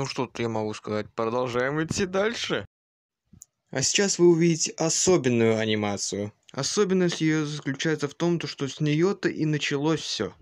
Ну что тут я могу сказать? Продолжаем идти дальше. А сейчас вы увидите особенную анимацию. Особенность ее заключается в том, что с нее-то и началось все.